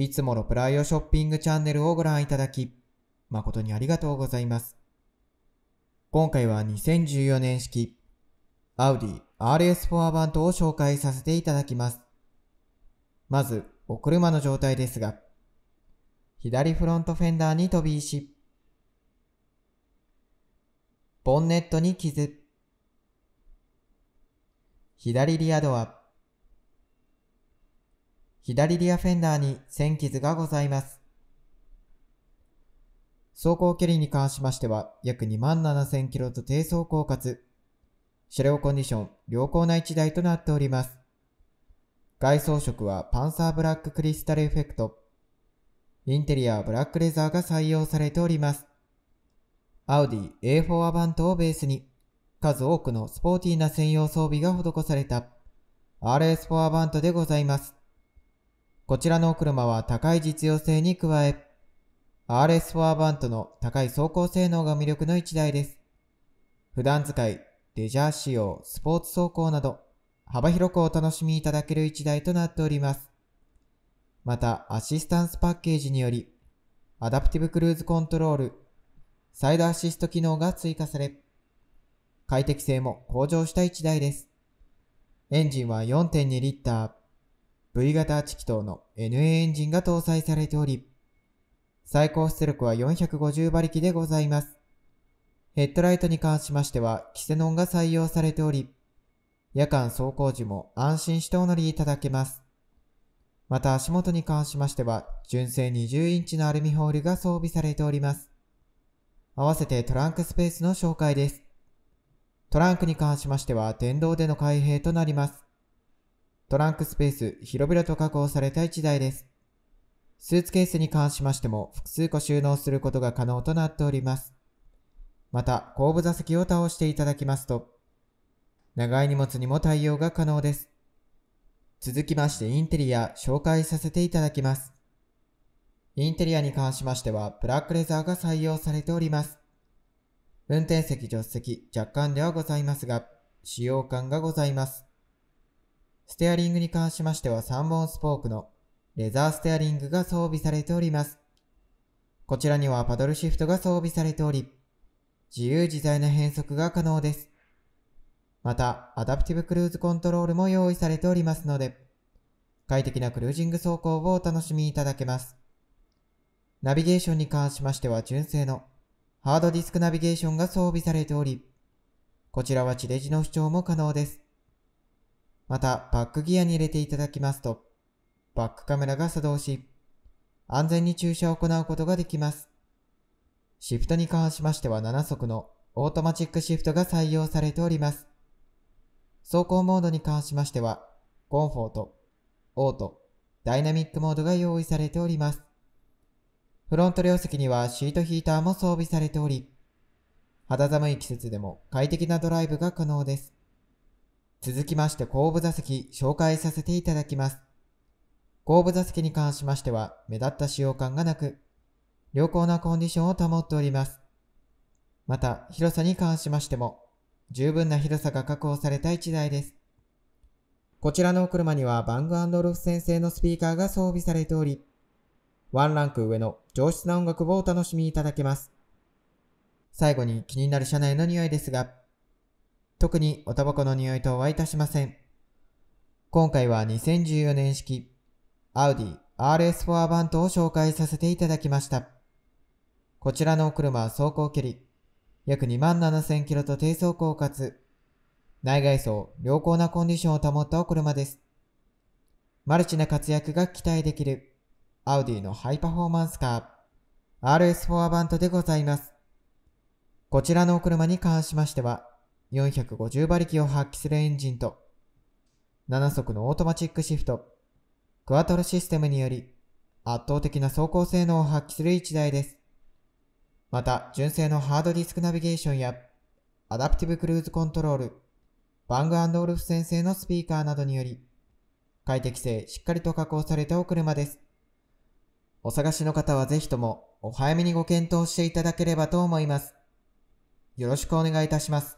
いつものプライオショッピングチャンネルをご覧いただき、誠にありがとうございます。今回は2014年式、アウディ RS4 アバントを紹介させていただきます。まず、お車の状態ですが、左フロントフェンダーに飛び石、ボンネットに傷、左リアドア、左リアフェンダーに線傷がございます。走行距離に関しましては、約2万7000キロと低走行かつ、車両コンディション良好な1台となっております。外装色はパンサーブラッククリスタルエフェクト、インテリアブラックレザーが採用されております。アウディ A4 アバントをベースに、数多くのスポーティーな専用装備が施された RS4 アバントでございます。こちらのお車は高い実用性に加え、RS4 アバントの高い走行性能が魅力の1台です。普段使い、レジャー仕様、スポーツ走行など、幅広くお楽しみいただける一台となっております。また、アシスタンスパッケージにより、アダプティブクルーズコントロール、サイドアシスト機能が追加され、快適性も向上した1台です。エンジンは4.2リッター、V 型チ気等の NA エンジンが搭載されており、最高出力は450馬力でございます。ヘッドライトに関しましては、キセノンが採用されており、夜間走行時も安心してお乗りいただけます。また足元に関しましては、純正20インチのアルミホイルが装備されております。合わせてトランクスペースの紹介です。トランクに関しましては電動での開閉となります。トランクスペース広々と加工された1台です。スーツケースに関しましても複数個収納することが可能となっております。また、後部座席を倒していただきますと、長い荷物にも対応が可能です。続きましてインテリア紹介させていただきます。インテリアに関しましては、ブラックレザーが採用されております。運転席、助手席、若干ではございますが、使用感がございます。ステアリングに関しましては3本スポークのレザーステアリングが装備されております。こちらにはパドルシフトが装備されており、自由自在な変速が可能です。また、アダプティブクルーズコントロールも用意されておりますので、快適なクルージング走行をお楽しみいただけます。ナビゲーションに関しましては純正のハードディスクナビゲーションが装備されており、こちらは地デジの主張も可能です。また、バックギアに入れていただきますと、バックカメラが作動し、安全に駐車を行うことができます。シフトに関しましては7速のオートマチックシフトが採用されております。走行モードに関しましては、コンフォート、オート、ダイナミックモードが用意されております。フロント両席にはシートヒーターも装備されており、肌寒い季節でも快適なドライブが可能です。続きまして後部座席紹介させていただきます。後部座席に関しましては目立った使用感がなく、良好なコンディションを保っております。また、広さに関しましても、十分な広さが確保された1台です。こちらのお車にはバングロフ先生のスピーカーが装備されており、ワンランク上の上質な音楽をお楽しみいただけます。最後に気になる車内の匂いですが、特におタバコの匂いとはいたしません。今回は2014年式、アウディ RS4 バントを紹介させていただきました。こちらのお車は走行距離、約2万7000キロと低走行かつ、内外装、良好なコンディションを保ったお車です。マルチな活躍が期待できる、アウディのハイパフォーマンスカー、RS4 アバントでございます。こちらのお車に関しましては、450馬力を発揮するエンジンと、7速のオートマチックシフト、クワトロシステムにより、圧倒的な走行性能を発揮する1台です。また、純正のハードディスクナビゲーションや、アダプティブクルーズコントロール、バングオルフ先生のスピーカーなどにより、快適性しっかりと加工されたお車です。お探しの方はぜひともお早めにご検討していただければと思います。よろしくお願いいたします。